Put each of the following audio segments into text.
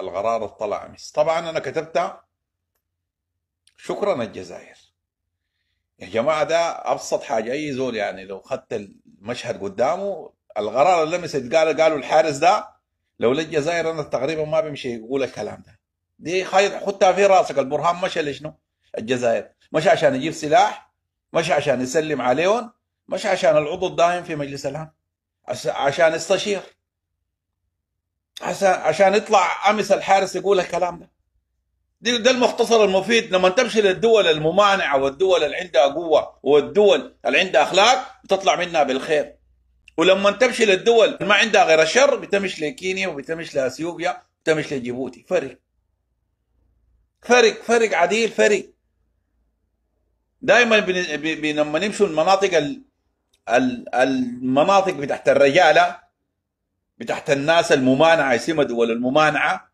القرار الطلع أمس طبعا أنا كتبتها شكرا الجزائر يا جماعة ده أبسط حاجة أي زول يعني لو خدت المشهد قدامه القرار اللي لمست قال قالوا الحارس ده لو للجزائر أنا تقريبا ما بمشي يقول الكلام ده دي حطها في راسك البرهان مشى لشنو؟ الجزائر مش عشان يجيب سلاح مش عشان يسلم عليهم مش عشان العضو الدائم في مجلس الأمن عشان يستشير عشان عشان يطلع امس الحارس يقول الكلام ده ده المختصر المفيد لما تمشي للدول الممانعه والدول اللي عندها قوه والدول اللي عندها اخلاق بتطلع منها بالخير ولما تمشي للدول ما عندها غير الشر بتمشي لكينيا وبتمشي لاثيوبيا وبتمشي لجيبوتي فرق فرق فرق عديل فرق دائما لما نمشي المناطق المناطق بتاعت الرجاله بتحت الناس الممانعه يسمى دول الممانعه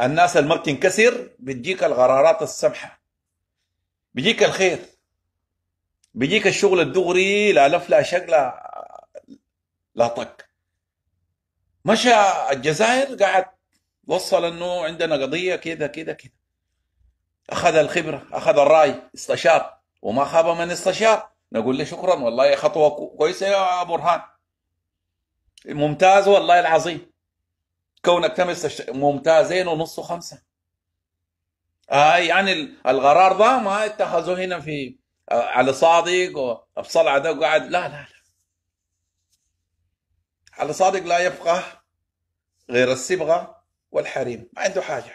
الناس اللي ما بتنكسر بتجيك القرارات السمحه بيجيك الخير بيجيك الشغل الدغري لا لف لا شق لا لا طق مشى الجزائر قعد وصل انه عندنا قضيه كذا كذا كذا اخذ الخبره اخذ الراي استشار وما خاب من استشار نقول له شكرا والله خطوه كويسه يا برهان ممتاز والله العظيم كونك تمس ممتازين ونص وخمسة آه يعني القرار ده ما اتخذوه هنا في على صادق وبصلعة ده قاعد لا لا لا على صادق لا يفقه غير الصبغة والحريم ما عنده حاجة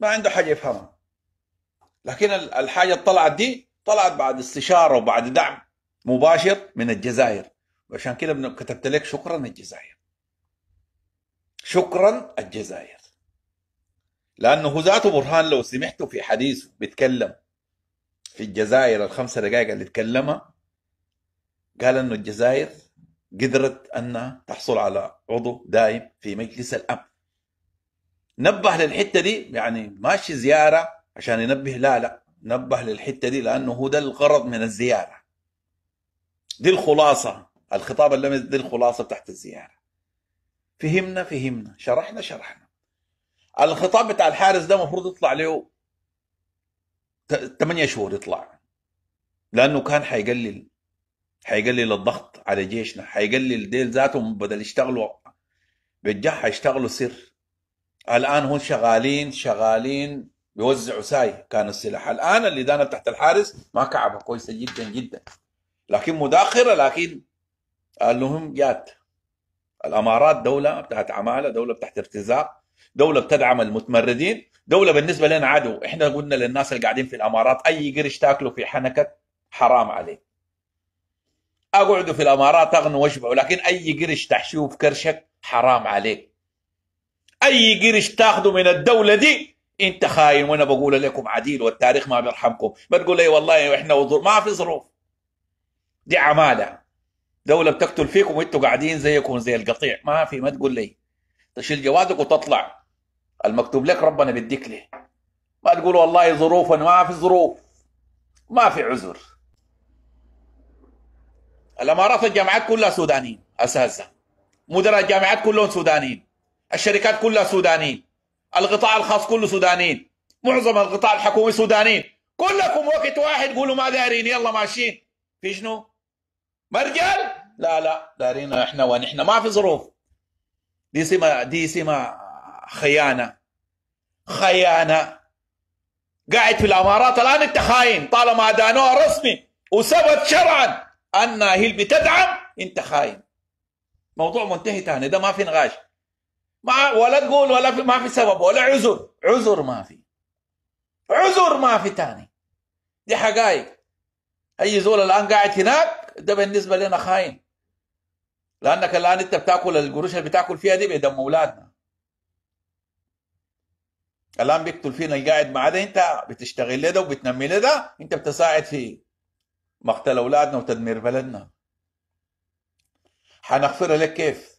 ما عنده حاجة يفهمها لكن الحاجة طلعت دي طلعت بعد استشارة وبعد دعم مباشر من الجزائر وعشان كده كتبت لك شكرا الجزائر شكرا الجزائر لانه ذاته برهان لو سمعته في حديث بيتكلم في الجزائر الخمسة دقائق اللي تكلمها قال انه الجزائر قدرت انها تحصل على عضو دائم في مجلس الامن نبه للحته دي يعني ماشي زياره عشان ينبه لا لا نبه للحته دي لانه هو ده الغرض من الزياره دي الخلاصه الخطاب اللمس دي الخلاصة تحت الزيارة فهمنا فهمنا شرحنا شرحنا الخطاب بتاع الحارس ده المفروض يطلع له 8 شهور يطلع لانه كان حيقلل حيقلل الضغط على جيشنا حيقلل ديل ذاتهم بدل يشتغلوا بالجح حيشتغلوا سر الان هم شغالين شغالين بيوزعوا ساي كان السلاح الان اللي دانا تحت الحارس ما كعبه كويسه جدا جدا لكن مداخره لكن المهم جات الامارات دوله بتاعت عماله دوله بتاعت ارتزاق دوله بتدعم المتمردين دوله بالنسبه لنا عدو احنا قلنا للناس اللي قاعدين في الامارات اي قرش تاكله في حنكك حرام عليك اقعدوا في الامارات اغنوا واشبعوا لكن اي قرش تحشوه في كرشك حرام عليك اي قرش تاخده من الدوله دي انت خاين وانا بقول لكم عديل والتاريخ ما بيرحمكم بتقول لي والله احنا وظروف ما في ظروف دي عماله دولة بتقتل فيكم وانتوا قاعدين زيكم زي القطيع ما في ما تقول لي تشيل جوازك وتطلع المكتوب لك ربنا بيديك له ما تقول والله ظروف ما في ظروف ما في عذر الامارات الجامعات كلها سودانيين اساسا مدراء الجامعات كلهم سودانيين الشركات كلها سودانيين القطاع الخاص كله سودانيين معظم القطاع الحكومي سودانيين كلكم وقت واحد قولوا ما دارين يلا ماشيين في شنو؟ مرجل لا لا دارينا احنا ونحن ما في ظروف دي سمة دي سمة خيانة خيانة قاعد في الامارات الان انت خاين طالما دانوها رسمي وثبت شرعا ان هي اللي بتدعم انت خاين موضوع منتهي تاني ده ما في نقاش ما ولا تقول ولا في ما في سبب ولا عذر عذر ما في عذر ما في تاني دي حقائق اي زول الان قاعد هناك ده بالنسبه لنا خاين لانك الان انت بتاكل القروش اللي بتاكل فيها دي بيدموا اولادنا الان بيقتل فينا اللي قاعد مع ده انت بتشتغل لده وبتنمي لده انت بتساعد في مقتل اولادنا وتدمير بلدنا حنغفر لك كيف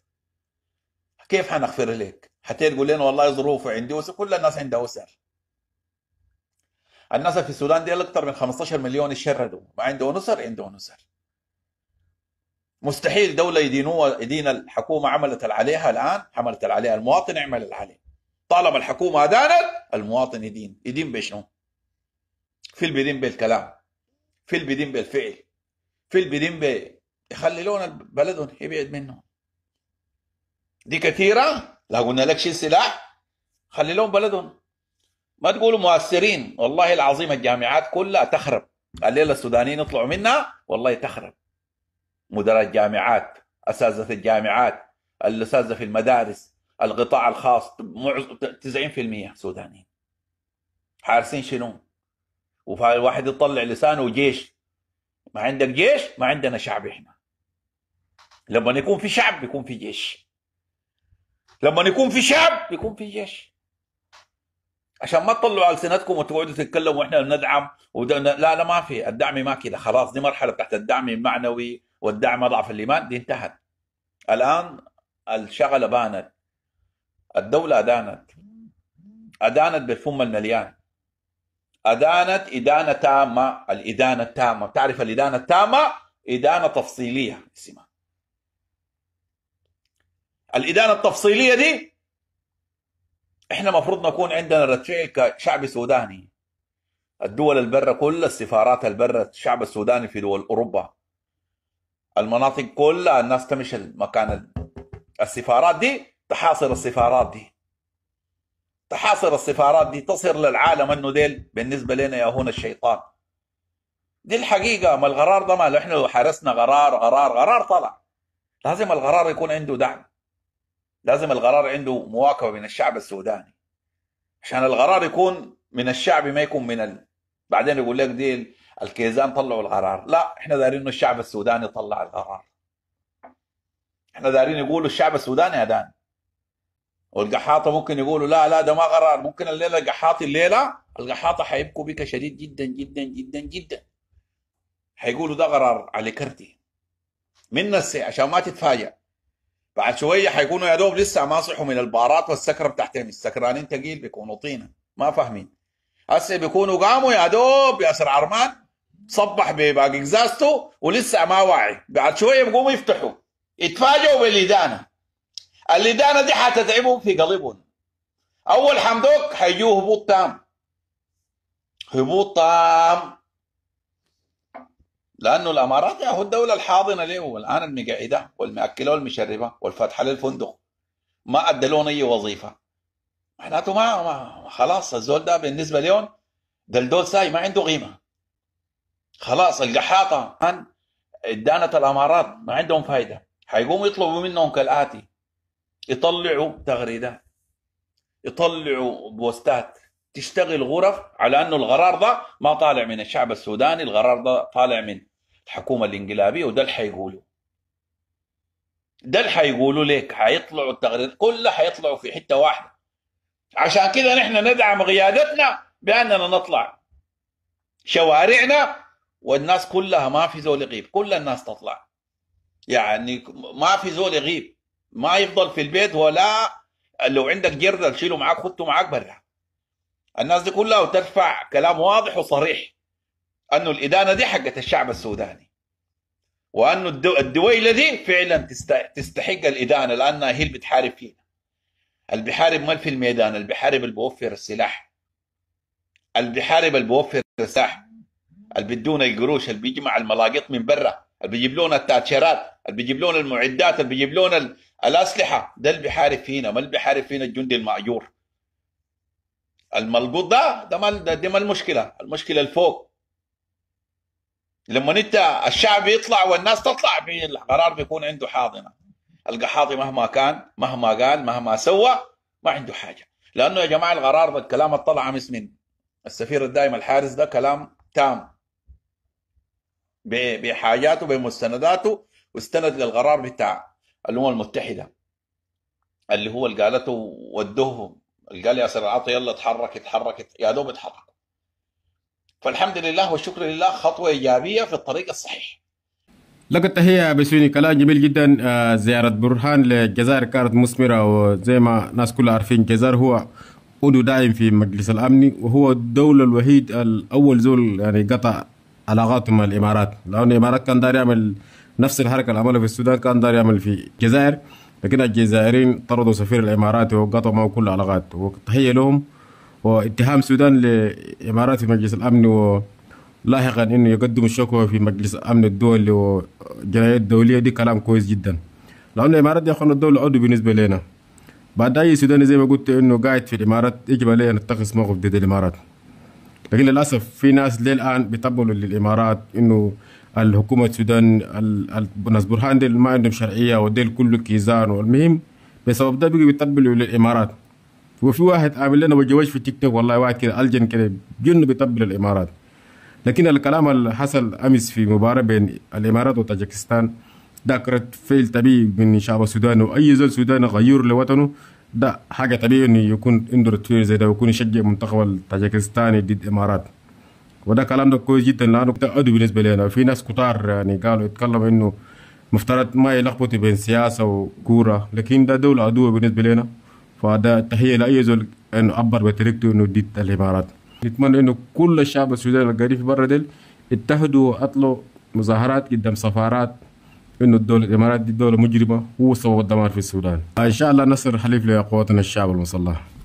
كيف حنغفر لك حتى تقول لنا والله ظروف عندي وسر كل الناس عندها وسر الناس في السودان دي اكثر من 15 مليون يشردوا ما عنده نصر عنده نصر مستحيل دولة يدينوها يدين الحكومة عملت عليها الآن عملت عليها المواطن يعمل اللي عليه طالما الحكومة أدانت المواطن يدين يدين بشنو في البدين بيدين بالكلام في البدين بيدين بالفعل في البدين بيدين ب يخلي بلدهم يبعد منهم دي كثيرة لا قلنا لك شيل سلاح خلي لهم بلدهم ما تقولوا مؤثرين والله العظيم الجامعات كلها تخرب الليله السودانيين يطلعوا منها والله تخرب مدراء الجامعات اساتذه الجامعات الاساتذه في المدارس القطاع الخاص 90% سودانيين حارسين شنو؟ وفالواحد يطلع لسانه جيش ما عندك جيش ما عندنا شعب احنا لما يكون في شعب يكون في جيش لما يكون في شعب يكون في جيش عشان ما تطلعوا السنتكم وتقعدوا تتكلموا واحنا بندعم لا لا ما في الدعم ما كده خلاص دي مرحله تحت الدعم المعنوي والدعم اضعف الايمان دي انتهت الان الشغله بانت الدوله ادانت ادانت بالفم المليان ادانت ادانه تامه الادانه التامه تعرف الادانه التامه ادانه تفصيليه اسمها الادانه التفصيليه دي احنا المفروض نكون عندنا فعل كشعب سوداني الدول البره كل السفارات البره الشعب السوداني في دول اوروبا المناطق كلها الناس تمشي مكان السفارات دي تحاصر السفارات دي تحاصر السفارات دي تصير للعالم انه ديل بالنسبه لنا يا هون الشيطان دي الحقيقه ما القرار ده ما لو احنا لو حرسنا قرار قرار قرار طلع لازم القرار يكون عنده دعم لازم القرار عنده مواكبه من الشعب السوداني عشان القرار يكون من الشعب ما يكون من ال... بعدين يقول لك ديل الكيزان طلعوا القرار لا احنا دارين انه الشعب السوداني طلع القرار احنا دارين يقولوا الشعب السوداني هدان والقحاطة ممكن يقولوا لا لا ده ما قرار ممكن الليلة القحاطي الليلة القحاطة حيبكوا بك شديد جدا جدا جدا جدا حيقولوا ده قرار على كرتي من السي عشان ما تتفاجأ بعد شوية حيكونوا يا دوب لسه ما صحوا من البارات والسكرة بتاعتهم السكرانين تقيل بيكونوا طينة ما فاهمين هسه بيكونوا قاموا يا دوب ياسر عرمان صبح بباقي قزازته ولسه ما واعي بعد شويه بقوم يفتحوا اتفاجئوا بالادانه الادانه دي حتتعبهم في قلبهم اول حمدوك حيجوه هبوط تام هبوط تام لانه الامارات هو الدوله الحاضنه له الان المقعده والمأكله والمشربه والفاتحه للفندق ما ادلون اي وظيفه معناته ما, ما خلاص الزول ده بالنسبه لهم دلدول ساي ما عنده قيمه خلاص القحاطه الان ادانت الامارات ما عندهم فائده حيقوموا يطلبوا منهم كالاتي يطلعوا تغريدات يطلعوا بوستات تشتغل غرف على انه القرار ده ما طالع من الشعب السوداني القرار ده طالع من الحكومه الانقلابيه وده اللي حيقولوا ده اللي حيقولوا لك حيطلعوا التغريدات كلها حيطلعوا في حته واحده عشان كده نحن ندعم قيادتنا باننا نطلع شوارعنا والناس كلها ما في زول يغيب كل الناس تطلع يعني ما في زول يغيب ما يفضل في البيت ولا لو عندك جردة شيله معاك خدته معاك برا الناس دي كلها وترفع كلام واضح وصريح انه الادانه دي حقت الشعب السوداني وانه الدويله دي فعلا تستحق الادانه لانها هي اللي بتحارب فينا اللي بيحارب ما في الميدان اللي بيحارب اللي بوفر السلاح اللي بيحارب اللي بوفر السلاح اللي بدون القروش اللي بيجمع الملاقط من برا اللي بيجيب لنا التاتشرات اللي بيجيب لنا المعدات اللي بيجيب لنا الاسلحه ده اللي بيحارب فينا ما اللي بيحارب فينا الجندي الماجور الملقوط ده ده ما دي ما المشكله المشكله الفوق لما انت الشعب يطلع والناس تطلع القرار بيكون عنده حاضنه القحاطي مهما كان مهما قال مهما سوى ما عنده حاجه لانه يا جماعه القرار ده الكلام اللي طلع امس من السفير الدائم الحارس ده كلام تام بحاجاته بمستنداته واستند للقرار بتاع الامم المتحده اللي هو اللي قالته ودوه اللي قال ياسر العطي يلا اتحرك اتحرك يا دوب اتحرك فالحمد لله والشكر لله خطوه ايجابيه في الطريق الصحيح لقد تهيأ بسوني كلام جميل جدا آه، زيارة برهان للجزائر كانت مثمرة وزي ما الناس كلها عارفين الجزائر هو عضو دائم في مجلس الأمن وهو الدولة الوحيد الأول زول يعني قطع علاقاته مع الامارات لان الامارات كان دار يعمل نفس الحركه اللي عملها في السودان كان دار يعمل في الجزائر لكن الجزائريين طردوا سفير الامارات وقطعوا معه كل العلاقات وتحيه لهم واتهام السودان لامارات في مجلس الامن و لاحقا انه يقدم الشكوى في مجلس الامن الدولي والجنايات الدوليه دي كلام كويس جدا لان الامارات دي اخوان الدول عضو بالنسبه لنا بعد اي سوداني زي ما قلت انه قاعد في الامارات يجب علينا نتخذ موقف ضد الامارات لكن للاسف في ناس ليه الان بيطبلوا للامارات انه الحكومه السودان الناس برهان ديل ما عندهم شرعيه وديل كله كيزان والمهم بسبب ده بيجوا بيطبلوا للامارات وفي واحد عامل لنا وجواج في تيك توك والله واحد كده الجن كده جنه بيطبل الامارات لكن الكلام اللي حصل امس في مباراه بين الامارات وطاجكستان ذكرت فيل طبيعي من شعب السودان واي زول سوداني غيور لوطنه ده حاجه طبيعي ان يكون اندور تفكير زي ده ويكون يشجع منتخب الطاجيكستاني ضد الامارات وده كلام ده كويس جدا لانه ده عدو بالنسبه لنا في ناس كتار يعني قالوا يتكلموا انه مفترض ما يلخبطوا بين سياسه وكوره لكن ده دوله عدوه بالنسبه لنا فده تحيه لاي زول انه عبر بطريقته انه ضد الامارات نتمنى انه كل الشعب السوداني القريب في برا ديل اتحدوا واطلوا مظاهرات قدام سفارات انه الدوله الامارات دي دوله مجرمه هو سبب الدمار في السودان ان شاء الله نصر حليف لقواتنا الشعب المسلح